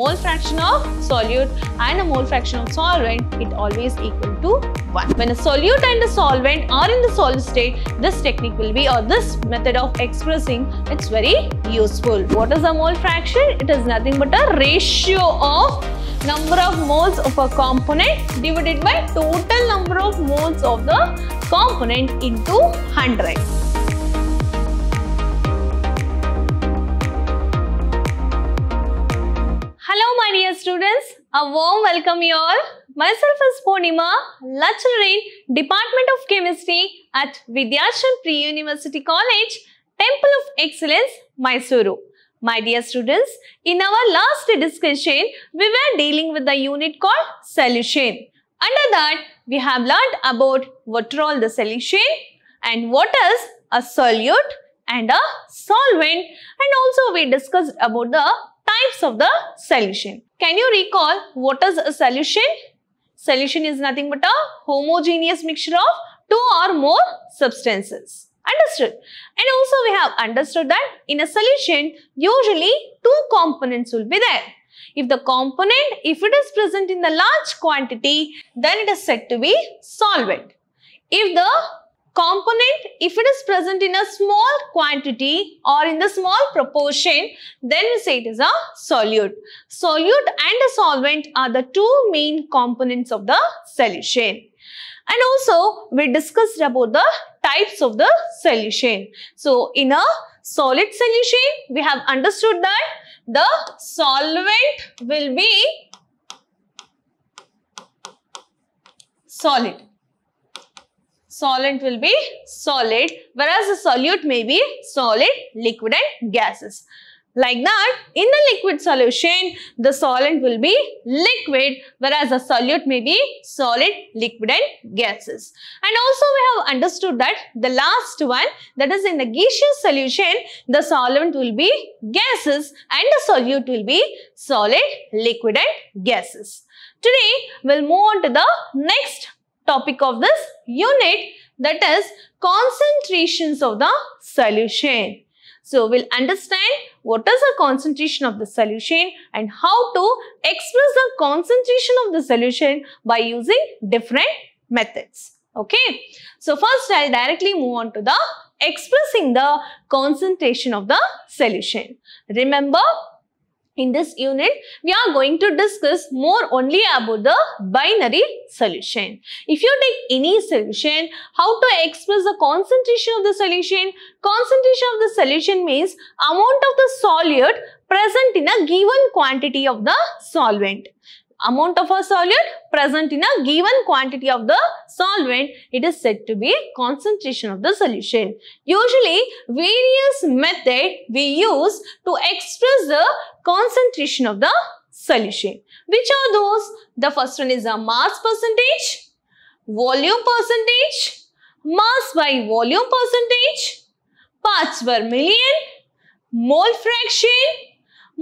mole fraction of solute and a mole fraction of solvent, it always equal to 1. When a solute and a solvent are in the solid state, this technique will be or this method of expressing, it's very useful. What is a mole fraction? It is nothing but a ratio of number of moles of a component divided by total number of moles of the component into 100. my dear students, a warm welcome you all. Myself is Ponima, lecturer in Department of Chemistry at Vidyashan Pre-University College, Temple of Excellence, Mysuru. My dear students, in our last discussion, we were dealing with the unit called solution. Under that, we have learned about what all the solution and what is a solute and a solvent and also we discussed about the types of the solution. Can you recall what is a solution? Solution is nothing but a homogeneous mixture of two or more substances. Understood. And also we have understood that in a solution, usually two components will be there. If the component, if it is present in the large quantity, then it is said to be solvent. If the component, if it is present in a small quantity or in the small proportion, then we say it is a solute. Solute and a solvent are the two main components of the solution. And also, we discussed about the types of the solution. So, in a solid solution, we have understood that the solvent will be solid solvent will be solid, whereas the solute may be solid, liquid and gases. Like that, in the liquid solution, the solvent will be liquid, whereas the solute may be solid, liquid and gases. And also we have understood that the last one, that is in the gaseous solution, the solvent will be gases and the solute will be solid, liquid and gases. Today, we'll move on to the next topic of this unit that is concentrations of the solution. So, we'll understand what is the concentration of the solution and how to express the concentration of the solution by using different methods. Okay. So, first I'll directly move on to the expressing the concentration of the solution. Remember, in this unit, we are going to discuss more only about the binary solution. If you take any solution, how to express the concentration of the solution? Concentration of the solution means amount of the solute present in a given quantity of the solvent amount of a solute present in a given quantity of the solvent, it is said to be concentration of the solution. Usually, various method we use to express the concentration of the solution. Which are those? The first one is a mass percentage, volume percentage, mass by volume percentage, parts per million, mole fraction,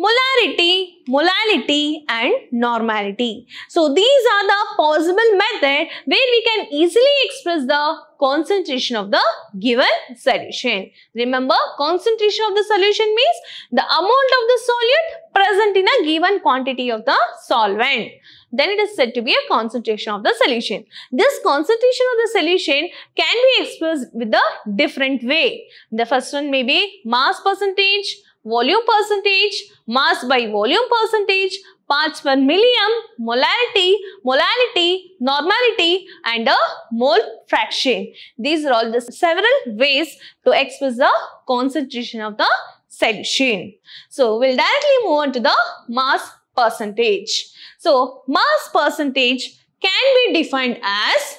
molarity, molality and normality. So these are the possible method where we can easily express the concentration of the given solution. Remember concentration of the solution means the amount of the solute present in a given quantity of the solvent. Then it is said to be a concentration of the solution. This concentration of the solution can be expressed with a different way. The first one may be mass percentage, volume percentage, mass by volume percentage, parts per million, molarity, molality, normality and a mole fraction. These are all the several ways to express the concentration of the solution. So, we'll directly move on to the mass percentage. So, mass percentage can be defined as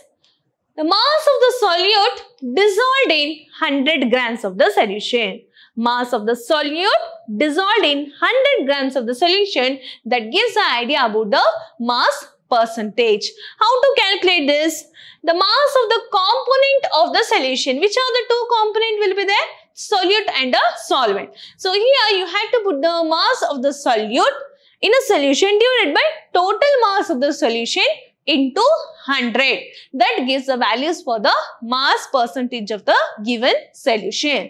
the mass of the solute dissolved in 100 grams of the solution mass of the solute dissolved in 100 grams of the solution that gives an idea about the mass percentage. How to calculate this? The mass of the component of the solution. Which are the two component will be there? Solute and a solvent. So here you have to put the mass of the solute in a solution divided by total mass of the solution into 100. That gives the values for the mass percentage of the given solution.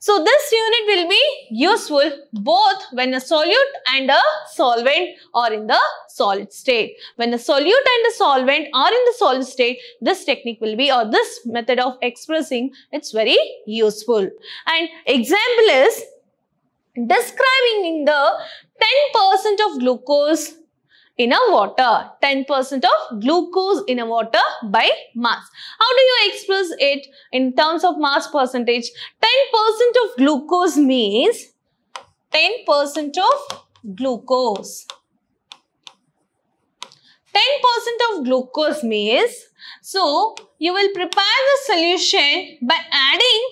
So this unit will be useful both when a solute and a solvent are in the solid state. When the solute and the solvent are in the solid state, this technique will be or this method of expressing it's very useful. And example is describing in the 10% of glucose in a water. 10% of glucose in a water by mass. How do you express it in terms of mass percentage? 10% of glucose means 10% of glucose. 10% of glucose means, so you will prepare the solution by adding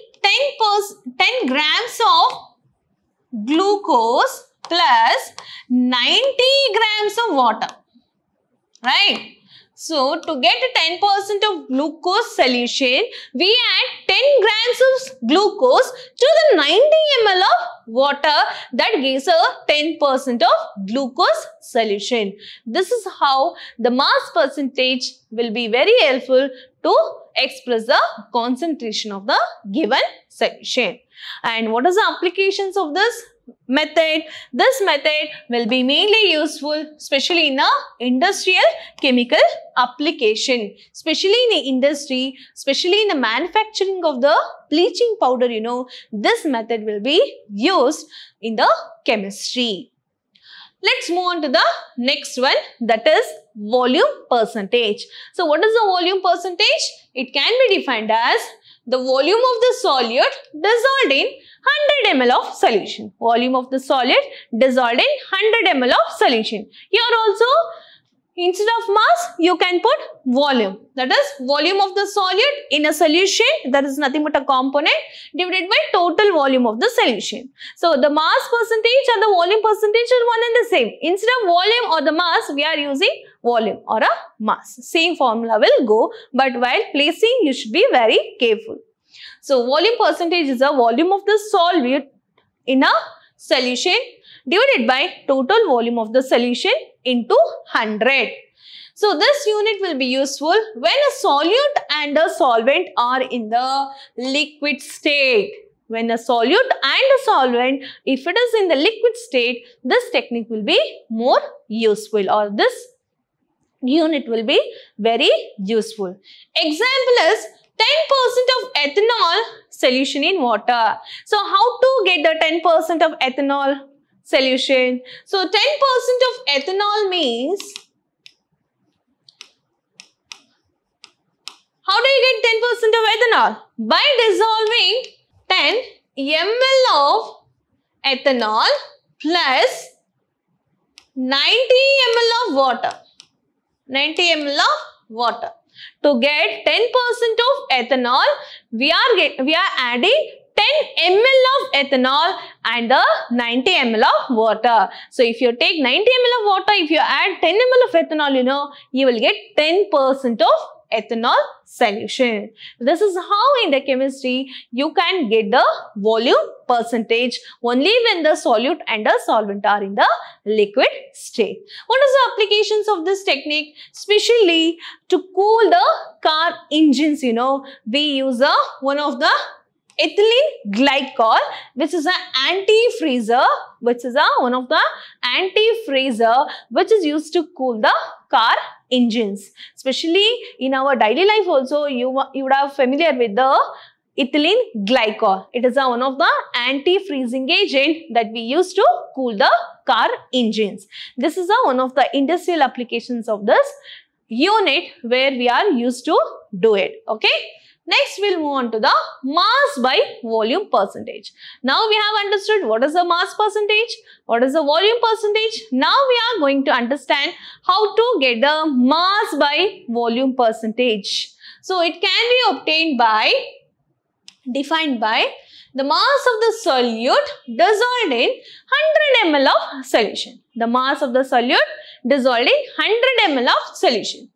10, 10 grams of glucose plus 90 grams of water. Right? So, to get 10% of glucose solution, we add 10 grams of glucose to the 90 ml of water that gives a 10% of glucose solution. This is how the mass percentage will be very helpful to express the concentration of the given solution. And what are the applications of this? method. This method will be mainly useful especially in a industrial chemical application. Especially in the industry, especially in the manufacturing of the bleaching powder, you know, this method will be used in the chemistry. Let's move on to the next one that is volume percentage. So what is the volume percentage? It can be defined as the volume of the solute dissolved in 100 ml of solution. Volume of the solid dissolved in 100 ml of solution. Here also, instead of mass, you can put volume. That is, volume of the solute in a solution, that is nothing but a component, divided by total volume of the solution. So, the mass percentage and the volume percentage are one and the same. Instead of volume or the mass, we are using volume or a mass. Same formula will go but while placing you should be very careful. So volume percentage is the volume of the solute in a solution divided by total volume of the solution into 100. So this unit will be useful when a solute and a solvent are in the liquid state. When a solute and a solvent, if it is in the liquid state, this technique will be more useful or this unit will be very useful. Example is 10% of ethanol solution in water. So how to get the 10% of ethanol solution? So 10% of ethanol means How do you get 10% of ethanol? By dissolving 10 ml of ethanol plus 90 ml of water. 90 ml of water. To get 10% of ethanol, we are, get, we are adding 10 ml of ethanol and the 90 ml of water. So, if you take 90 ml of water, if you add 10 ml of ethanol, you know, you will get 10% of ethanol solution. This is how in the chemistry you can get the volume percentage only when the solute and the solvent are in the liquid state. What is the applications of this technique? Especially to cool the car engines, you know, we use a, uh, one of the ethylene glycol which is an antifreezer which is a, uh, one of the antifreezer which is used to cool the car engines. Especially in our daily life also, you, you would have familiar with the ethylene glycol. It is one of the anti-freezing agent that we use to cool the car engines. This is one of the industrial applications of this unit where we are used to do it. Okay. Next, we'll move on to the mass by volume percentage. Now, we have understood what is the mass percentage, what is the volume percentage. Now, we are going to understand how to get the mass by volume percentage. So, it can be obtained by, defined by the mass of the solute dissolved in 100 ml of solution. The mass of the solute dissolved in 100 ml of solution.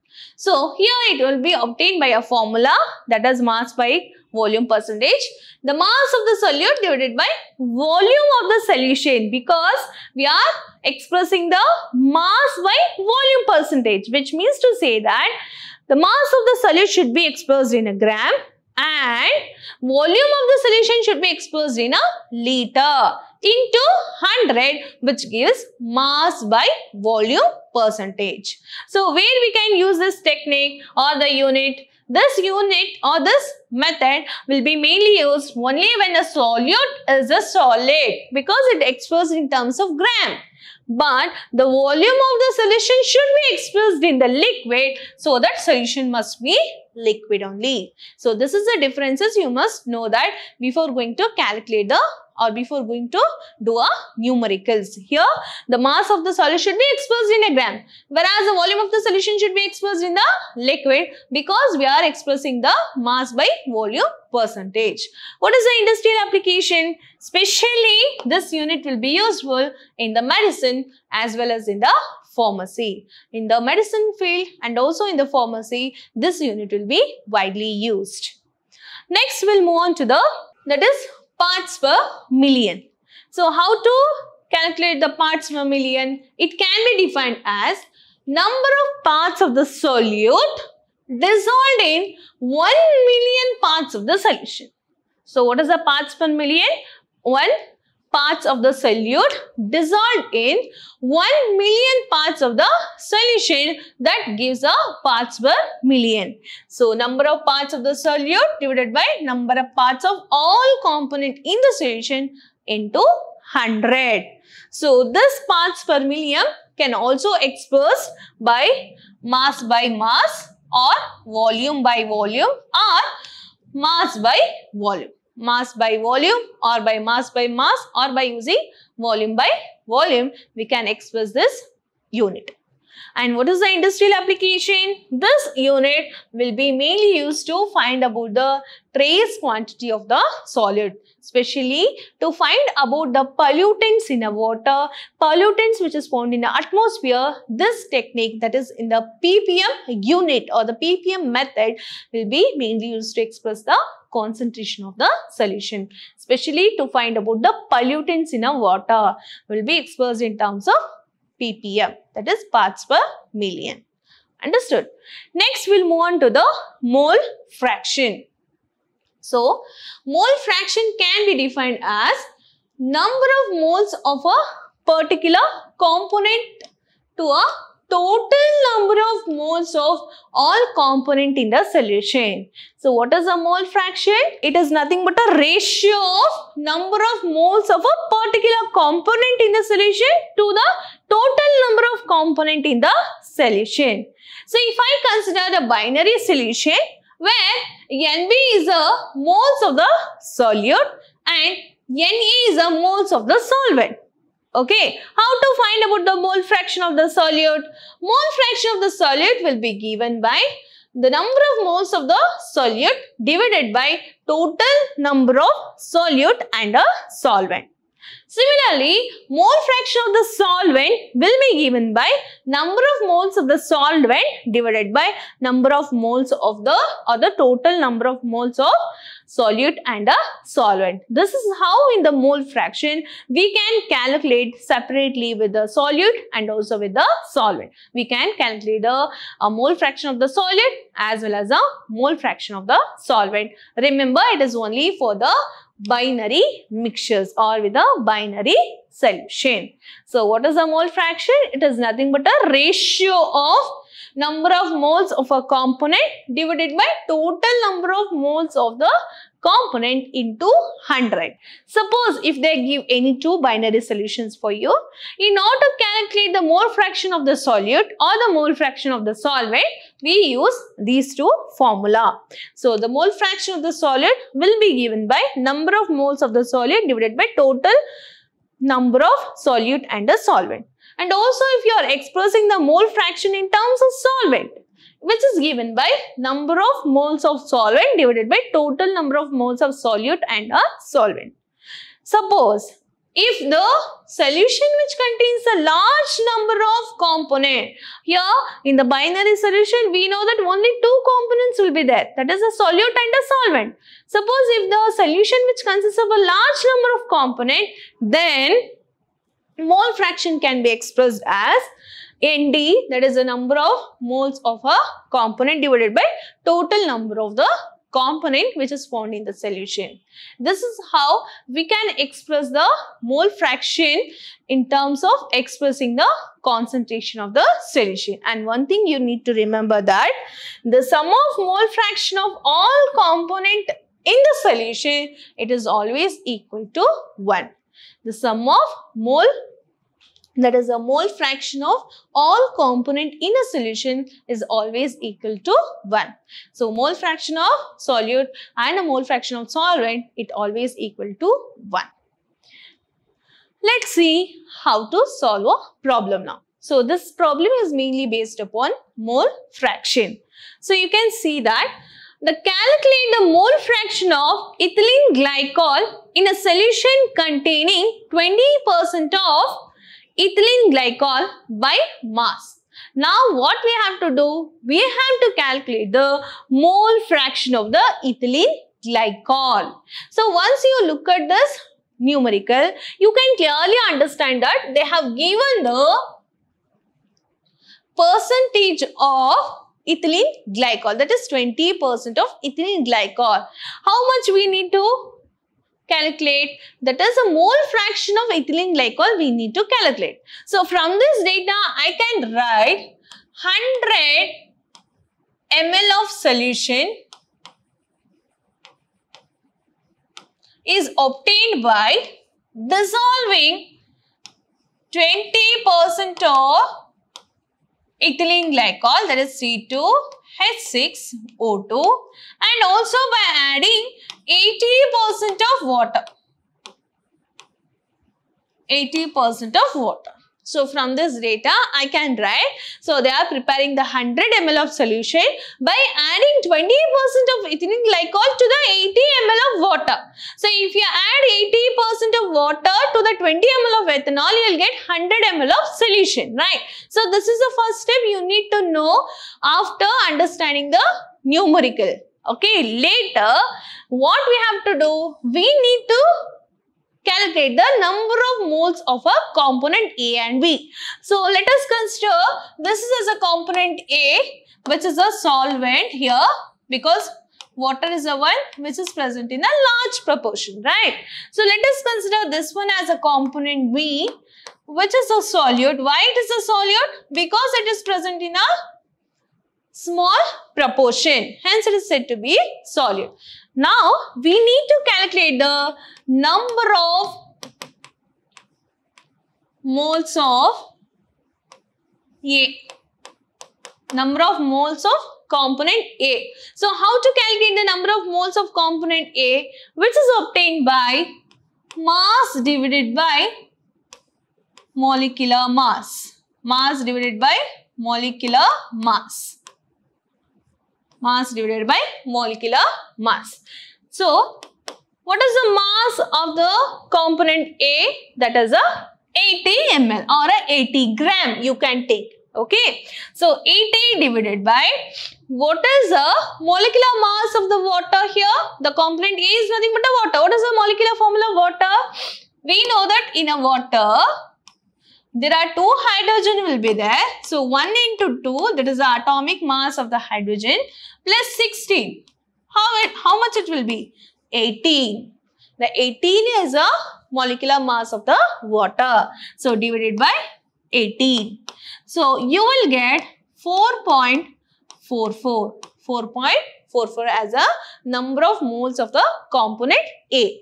So here it will be obtained by a formula that is mass by volume percentage. The mass of the solute divided by volume of the solution because we are expressing the mass by volume percentage which means to say that the mass of the solute should be expressed in a gram and volume of the solution should be expressed in a liter into 100 which gives mass by volume percentage. So where we can use this technique or the unit this unit or this method will be mainly used only when a solute is a solid because it expressed in terms of gram. But the volume of the solution should be expressed in the liquid. So that solution must be liquid only. So this is the differences you must know that before going to calculate the or before going to do a numericals. Here, the mass of the solid should be expressed in a gram, whereas the volume of the solution should be expressed in the liquid because we are expressing the mass by volume percentage. What is the industrial application? Especially, this unit will be useful in the medicine as well as in the pharmacy. In the medicine field and also in the pharmacy, this unit will be widely used. Next, we'll move on to the that is parts per million. So how to calculate the parts per million? It can be defined as number of parts of the solute dissolved in 1 million parts of the solution. So what is the parts per million? 1 parts of the solute dissolved in 1 million parts of the solution that gives a parts per million. So, number of parts of the solute divided by number of parts of all component in the solution into 100. So, this parts per million can also expressed by mass by mass or volume by volume or mass by volume mass by volume or by mass by mass or by using volume by volume, we can express this unit. And what is the industrial application? This unit will be mainly used to find about the trace quantity of the solid, especially to find about the pollutants in the water, pollutants which is found in the atmosphere. This technique that is in the ppm unit or the ppm method will be mainly used to express the concentration of the solution, especially to find about the pollutants in a water will be expressed in terms of ppm that is parts per million. Understood? Next we'll move on to the mole fraction. So mole fraction can be defined as number of moles of a particular component to a total number of moles of all component in the solution. So what is a mole fraction? It is nothing but a ratio of number of moles of a particular component in the solution to the total number of component in the solution. So if I consider the binary solution where Nb is the moles of the solute and Na is the moles of the solvent. Okay, how to find about the mole fraction of the solute? Mole fraction of the solute will be given by the number of moles of the solute divided by total number of solute and a solvent. Similarly, mole fraction of the solvent will be given by number of moles of the solvent divided by number of moles of the or the total number of moles of solute and a solvent. This is how in the mole fraction we can calculate separately with the solute and also with the solvent. We can calculate the mole fraction of the solute as well as a mole fraction of the solvent. Remember it is only for the binary mixtures or with a binary solution. So what is a mole fraction? It is nothing but a ratio of number of moles of a component divided by total number of moles of the component into 100. Suppose if they give any two binary solutions for you, in order to calculate the mole fraction of the solute or the mole fraction of the solvent, we use these two formula. So, the mole fraction of the solute will be given by number of moles of the solute divided by total number of solute and the solvent. And also if you are expressing the mole fraction in terms of solvent, which is given by number of moles of solvent divided by total number of moles of solute and a solvent. Suppose if the solution which contains a large number of component, here in the binary solution, we know that only two components will be there, that is a solute and a solvent. Suppose if the solution which consists of a large number of component, then mole fraction can be expressed as nd that is the number of moles of a component divided by total number of the component which is found in the solution. This is how we can express the mole fraction in terms of expressing the concentration of the solution. And one thing you need to remember that the sum of mole fraction of all component in the solution, it is always equal to 1. The sum of mole that is a mole fraction of all component in a solution is always equal to 1. So mole fraction of solute and a mole fraction of solvent it always equal to 1. Let's see how to solve a problem now. So this problem is mainly based upon mole fraction. So you can see that the calculate the mole fraction of ethylene glycol in a solution containing 20% of ethylene glycol by mass. Now what we have to do? We have to calculate the mole fraction of the ethylene glycol. So once you look at this numerical, you can clearly understand that they have given the percentage of ethylene glycol that is 20% of ethylene glycol. How much we need to calculate. That is a mole fraction of ethylene glycol we need to calculate. So from this data, I can write 100 ml of solution is obtained by dissolving 20% of ethylene glycol that is C2H6O2 and also by adding 80% of water. 80% of water. So from this data, I can write, so they are preparing the 100 ml of solution by adding 20% of ethylene glycol to the 80 ml of water. So if you add 80% of water to the 20 ml of ethanol, you will get 100 ml of solution, right? So this is the first step you need to know after understanding the numerical. Okay, later what we have to do? We need to calculate the number of moles of a component A and B. So let us consider this is as a component A which is a solvent here because water is the one which is present in a large proportion, right? So let us consider this one as a component B which is a solute. Why it is a solute? Because it is present in a small proportion. Hence, it is said to be solid. Now, we need to calculate the number of moles of A. Number of moles of component A. So, how to calculate the number of moles of component A which is obtained by mass divided by molecular mass. Mass divided by molecular mass mass divided by molecular mass. So, what is the mass of the component A? That is a 80 ml or a 80 gram you can take. Okay. So, 80 divided by what is the molecular mass of the water here? The component A is nothing but the water. What is the molecular formula of water? We know that in a water, there are two hydrogen will be there. So 1 into 2 that is the atomic mass of the hydrogen plus 16. How, it, how much it will be? 18. The 18 is a molecular mass of the water. So divided by 18. So you will get 4.44. 4.44 as a number of moles of the component A.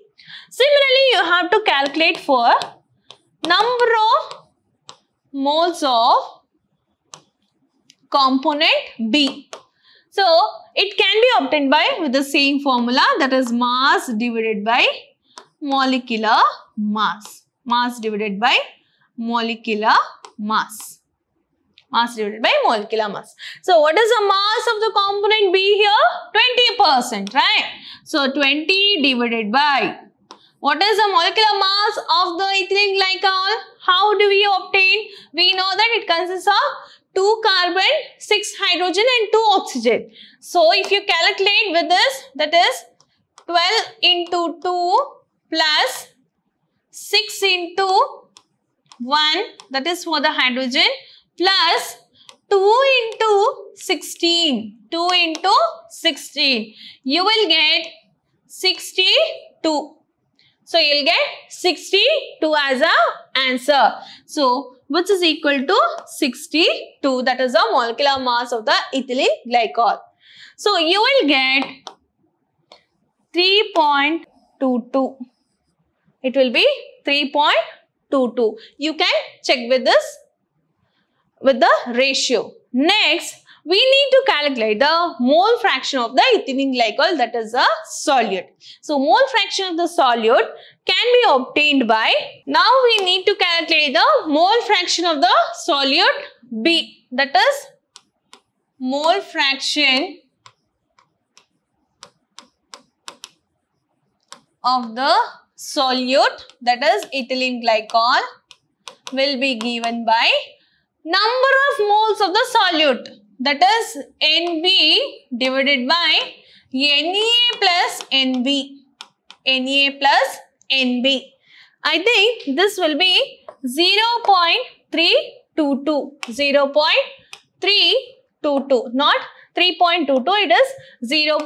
Similarly, you have to calculate for number of moles of component B. So, it can be obtained by with the same formula that is mass divided by molecular mass. Mass divided by molecular mass. Mass divided by molecular mass. So, what is the mass of the component B here? 20%, right? So, 20 divided by what is the molecular mass of the ethylene glycol? How do we obtain? We know that it consists of 2 carbon, 6 hydrogen and 2 oxygen. So, if you calculate with this, that is 12 into 2 plus 6 into 1 that is for the hydrogen plus 2 into 16 2 into 16 you will get 62 so you'll get 62 as a answer. So which is equal to 62. That is the molecular mass of the ethylene glycol. So you will get 3.22. It will be 3.22. You can check with this with the ratio. Next, we need to calculate the mole fraction of the ethylene glycol that is a solute. So mole fraction of the solute can be obtained by, now we need to calculate the mole fraction of the solute B that is mole fraction of the solute that is ethylene glycol will be given by number of moles of the solute that is NB divided by NA plus NB. NA plus NB. I think this will be 0 0.322. 0 0.322. Not 3.22. It is 0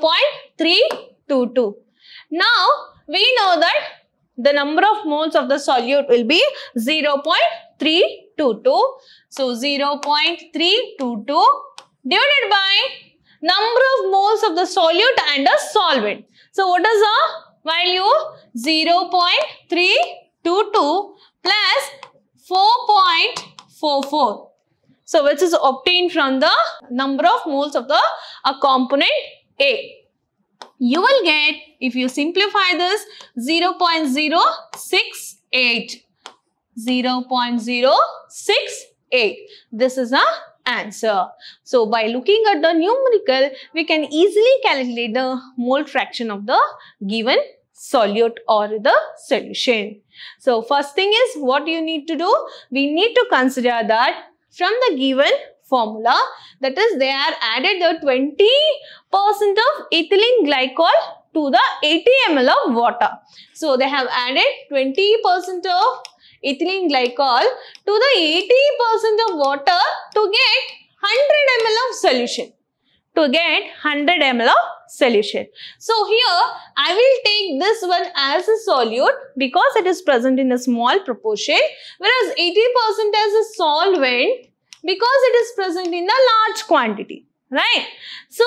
0.322. Now, we know that the number of moles of the solute will be 0 0.322. So, 0 0.322 divided by number of moles of the solute and a solvent. So what is the value? 0.322 plus 4.44. So which is obtained from the number of moles of the a component A. You will get, if you simplify this, 0.068. 0.068. This is a answer. So by looking at the numerical, we can easily calculate the mole fraction of the given solute or the solution. So first thing is what you need to do? We need to consider that from the given formula that is they are added the 20% of ethylene glycol to the 80 ml of water. So they have added 20% of ethylene glycol to the 80% of water to get 100 ml of solution. To get 100 ml of solution. So here I will take this one as a solute because it is present in a small proportion whereas 80% as a solvent because it is present in a large quantity right? So,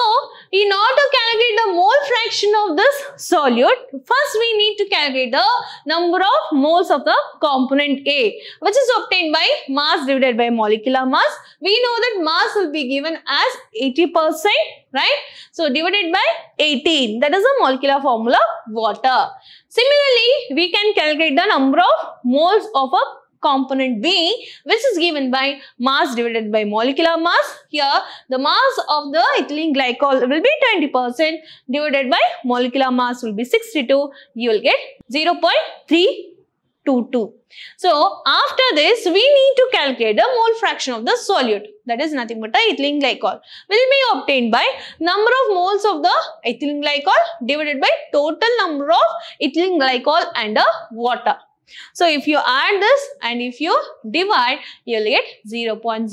in order to calculate the mole fraction of this solute, first we need to calculate the number of moles of the component A, which is obtained by mass divided by molecular mass. We know that mass will be given as 80%, right? So, divided by 18, that is the molecular formula water. Similarly, we can calculate the number of moles of a component B which is given by mass divided by molecular mass. Here the mass of the ethylene glycol will be 20% divided by molecular mass will be 62. You will get 0.322. So after this we need to calculate the mole fraction of the solute that is nothing but the ethylene glycol will be obtained by number of moles of the ethylene glycol divided by total number of ethylene glycol and the water. So if you add this and if you divide, you'll get 0 0.08.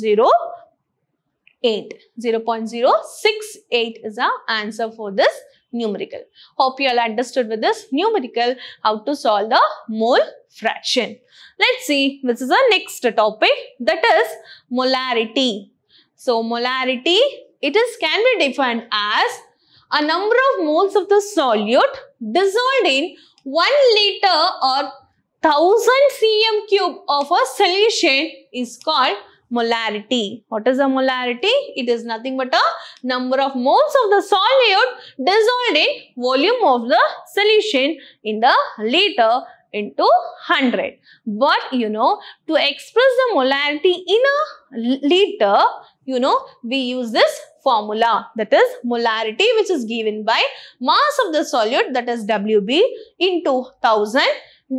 0 0.068 is our answer for this numerical. Hope you all understood with this numerical how to solve the mole fraction. Let's see, this is the next topic that is molarity. So molarity, it is can be defined as a number of moles of the solute dissolved in 1 liter or 1000 cm cube of a solution is called molarity. What is a molarity? It is nothing but a number of moles of the solute dissolved in volume of the solution in the liter into 100. But you know, to express the molarity in a liter, you know, we use this formula that is molarity which is given by mass of the solute that is Wb into 1000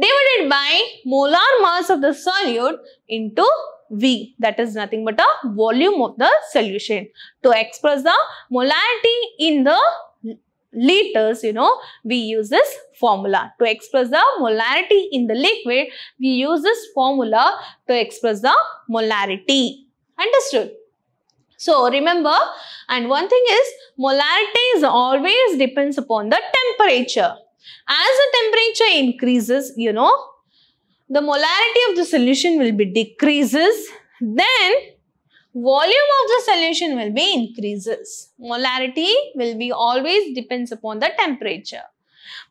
divided by molar mass of the solute into V that is nothing but the volume of the solution. To express the molarity in the liters you know we use this formula to express the molarity in the liquid we use this formula to express the molarity understood so remember and one thing is molarity is always depends upon the temperature as the temperature increases, you know, the molarity of the solution will be decreases. Then volume of the solution will be increases. Molarity will be always depends upon the temperature.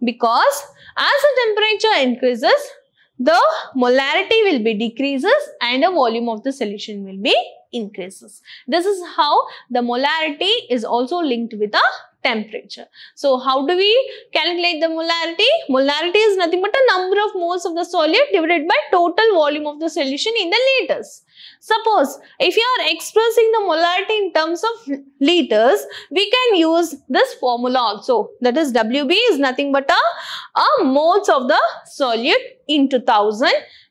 Because as the temperature increases, the molarity will be decreases and the volume of the solution will be increases. This is how the molarity is also linked with the temperature. So how do we calculate the molarity? Molarity is nothing but the number of moles of the solute divided by total volume of the solution in the liters. Suppose if you are expressing the molarity in terms of liters, we can use this formula also. That is WB is nothing but a, a moles of the solute into 1000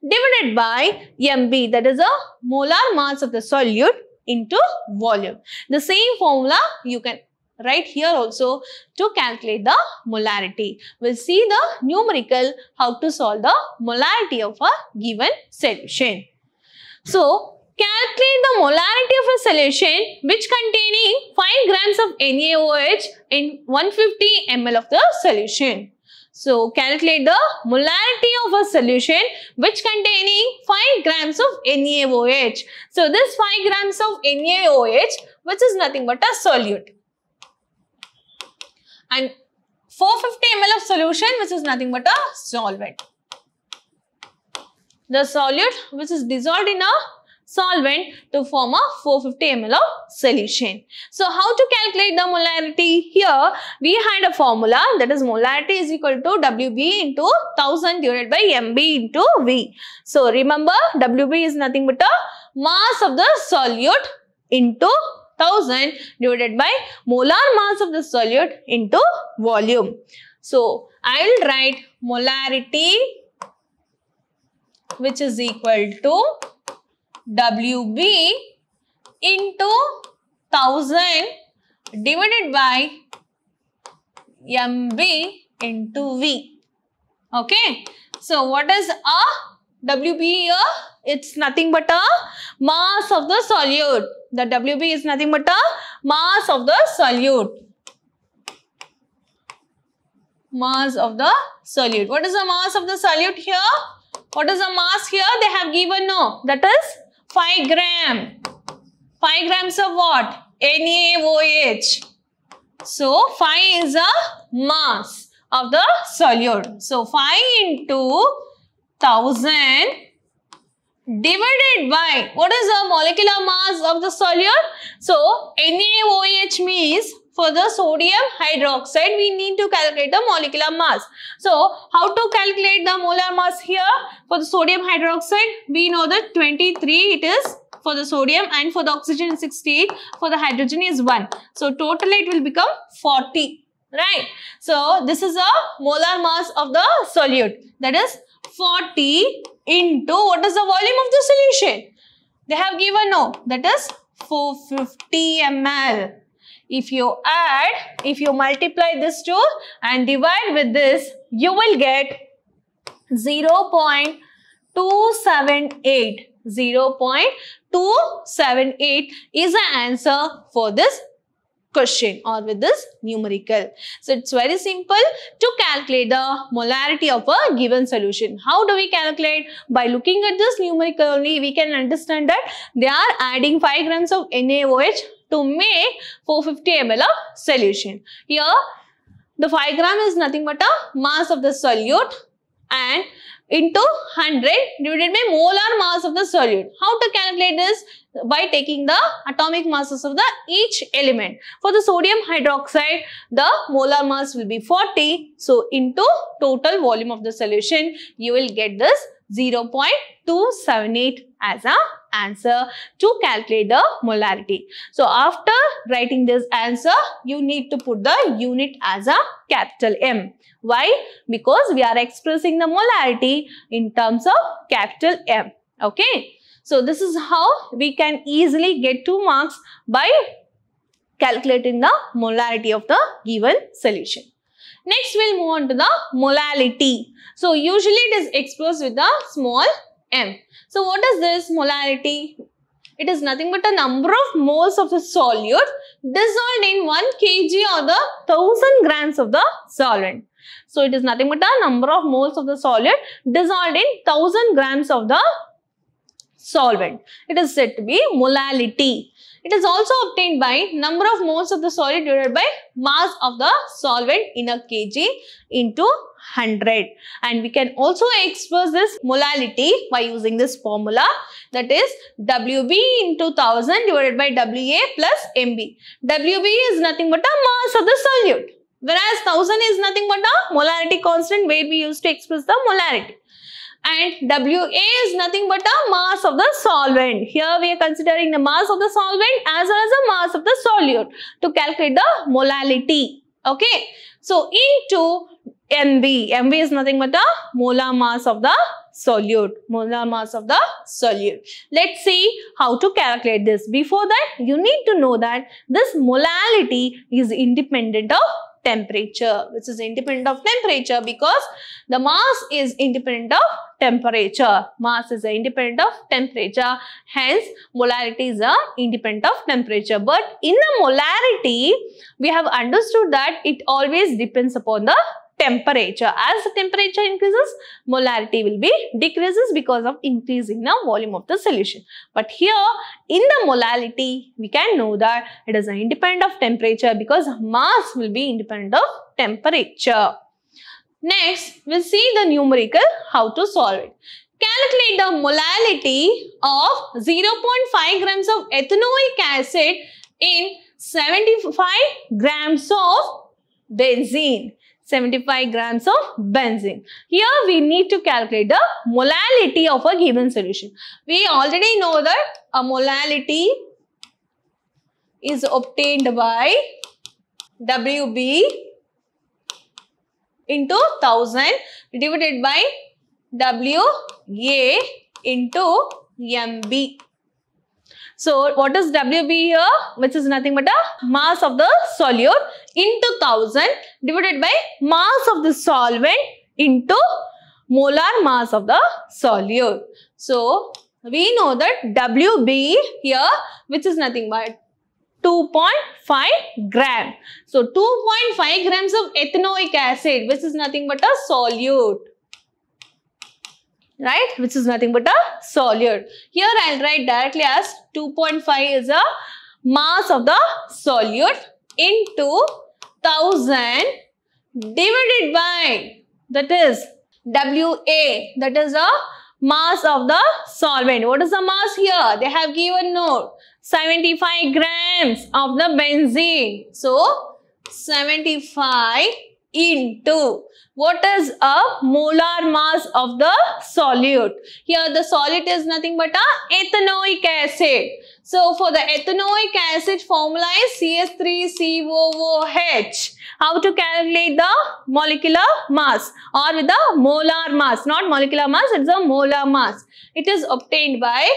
divided by MB that is a molar mass of the solute into volume. The same formula you can right here also to calculate the molarity. We'll see the numerical how to solve the molarity of a given solution. So, calculate the molarity of a solution which containing 5 grams of NaOH in 150 ml of the solution. So, calculate the molarity of a solution which containing 5 grams of NaOH. So, this 5 grams of NaOH which is nothing but a solute and 450 ml of solution which is nothing but a solvent. The solute which is dissolved in a solvent to form a 450 ml of solution. So how to calculate the molarity here? We had a formula that is molarity is equal to Wb into 1000 divided by Mb into V. So remember Wb is nothing but a mass of the solute into 1000 divided by molar mass of the solute into volume. So, I will write molarity which is equal to WB into 1000 divided by MB into V. Okay. So, what is a WB here, it's nothing but a mass of the solute. The WB is nothing but a mass of the solute. Mass of the solute. What is the mass of the solute here? What is the mass here? They have given no. That is 5 gram. 5 grams of what? NaOH. So 5 is the mass of the solute. So 5 into thousand divided by what is the molecular mass of the solute? So NaOH means for the sodium hydroxide we need to calculate the molecular mass. So how to calculate the molar mass here for the sodium hydroxide we know that 23 it is for the sodium and for the oxygen 68 for the hydrogen is 1. So total it will become 40 right. So this is a molar mass of the solute that is 40 into what is the volume of the solution? They have given no, that is 450 ml. If you add, if you multiply this two and divide with this, you will get 0 0.278. 0.278 is the answer for this question or with this numerical. So it's very simple to calculate the molarity of a given solution. How do we calculate? By looking at this numerical only, we can understand that they are adding 5 grams of NaOH to make 450 ml of solution. Here, the 5 gram is nothing but a mass of the solute and into 100 divided by molar mass of the solute. How to calculate this? By taking the atomic masses of the each element. For the sodium hydroxide, the molar mass will be 40. So, into total volume of the solution, you will get this 0.278 as a answer to calculate the molarity. So after writing this answer, you need to put the unit as a capital M. Why? Because we are expressing the molarity in terms of capital M. Okay. So this is how we can easily get 2 marks by calculating the molarity of the given solution. Next, we'll move on to the molality. So usually it is expressed with a small m. So what is this molarity? It is nothing but a number of moles of the solute dissolved in 1 kg or the 1000 grams of the solvent. So it is nothing but a number of moles of the solute dissolved in 1000 grams of the solvent. It is said to be molality. It is also obtained by number of moles of the solid divided by mass of the solvent in a kg into 100. And we can also express this molality by using this formula that is WB into 1000 divided by WA plus MB. WB is nothing but a mass of the solute. Whereas 1000 is nothing but a molarity constant where we use to express the molarity and WA is nothing but the mass of the solvent. Here we are considering the mass of the solvent as well as the mass of the solute to calculate the molality. Okay. So, into MB. MB is nothing but the molar mass of the solute. Molar mass of the solute. Let's see how to calculate this. Before that, you need to know that this molality is independent of temperature which is independent of temperature because the mass is independent of temperature. Mass is independent of temperature. Hence, molarity is independent of temperature. But in the molarity, we have understood that it always depends upon the temperature. As the temperature increases, molarity will be decreases because of increasing the volume of the solution. But here in the molality, we can know that it is independent of temperature because mass will be independent of temperature. Next, we'll see the numerical how to solve it. Calculate the molality of 0.5 grams of ethanoic acid in 75 grams of benzene. 75 grams of benzene. Here we need to calculate the molality of a given solution. We already know that a molality is obtained by WB into 1000 divided by WA into MB. So what is WB here? Which is nothing but a mass of the solute into 1000 divided by mass of the solvent into molar mass of the solute. So we know that WB here which is nothing but 2.5 gram. So 2.5 grams of ethanoic acid which is nothing but a solute right? Which is nothing but a solute. Here I'll write directly as 2.5 is a mass of the solute into 1000 divided by that is WA that is a mass of the solvent. What is the mass here? They have given note 75 grams of the benzene. So 75 into. What is a molar mass of the solute? Here the solute is nothing but a ethanoic acid. So for the ethanoic acid formula is CH3COOH. How to calculate the molecular mass or with the molar mass, not molecular mass, it's a molar mass. It is obtained by,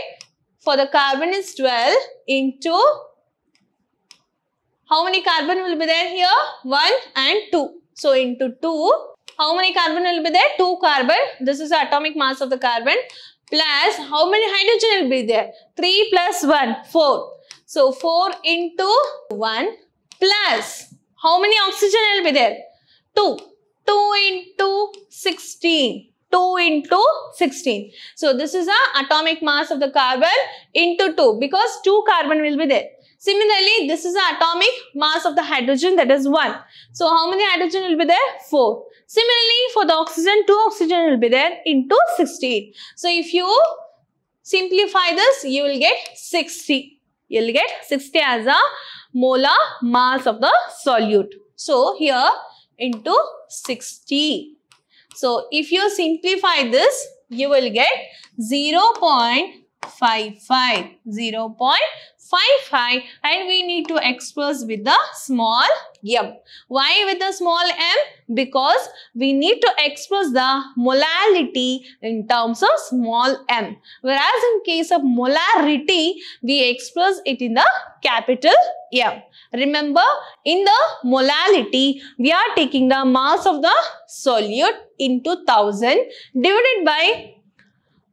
for the carbon is 12 into, how many carbon will be there here? 1 and 2. So into 2, how many carbon will be there? 2 carbon. This is the atomic mass of the carbon. Plus, how many hydrogen will be there? 3 plus 1, 4. So 4 into 1 plus, how many oxygen will be there? 2. 2 into 16. 2 into 16. So this is the atomic mass of the carbon into 2 because 2 carbon will be there. Similarly, this is the atomic mass of the hydrogen that is 1. So, how many hydrogen will be there? 4. Similarly, for the oxygen, 2 oxygen will be there into 16. So, if you simplify this, you will get 60. You will get 60 as a molar mass of the solute. So, here into 60. So, if you simplify this, you will get 0 0.55. 0 5 i and we need to express with the small m. Why with the small m? Because we need to express the molality in terms of small m. Whereas in case of molarity, we express it in the capital M. Remember, in the molality, we are taking the mass of the solute into 1000 divided by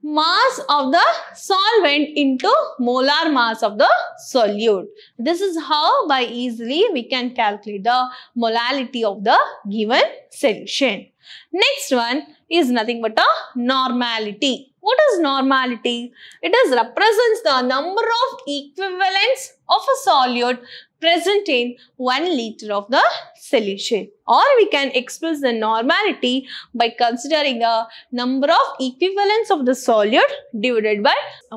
mass of the solvent into molar mass of the solute. This is how by easily we can calculate the molality of the given solution. Next one is nothing but a normality. What is normality? It is represents the number of equivalents of a solute present in 1 liter of the solution. Or we can express the normality by considering the number of equivalents of the solute divided by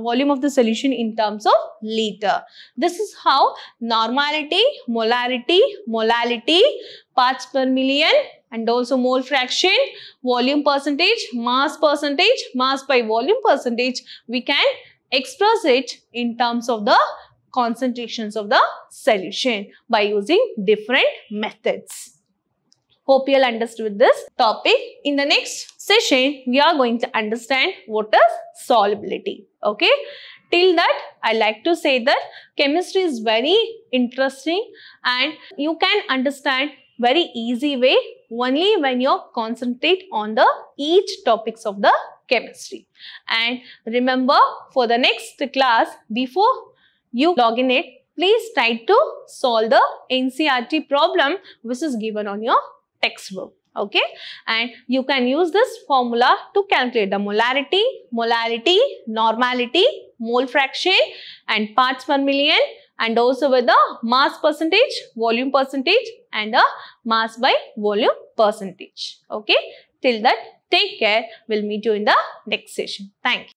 volume of the solution in terms of liter. This is how normality, molarity, molality, parts per million and also mole fraction, volume percentage, mass percentage, mass by volume percentage, we can express it in terms of the concentrations of the solution by using different methods. Hope you all understood this topic. In the next session, we are going to understand what is solubility. Okay. Till that, I like to say that chemistry is very interesting and you can understand very easy way only when you concentrate on the each topics of the chemistry. And remember for the next class, before you log in it, please try to solve the NCRT problem which is given on your textbook okay and you can use this formula to calculate the molarity molality normality mole fraction and parts per million and also with the mass percentage volume percentage and the mass by volume percentage okay till that take care we'll meet you in the next session thank you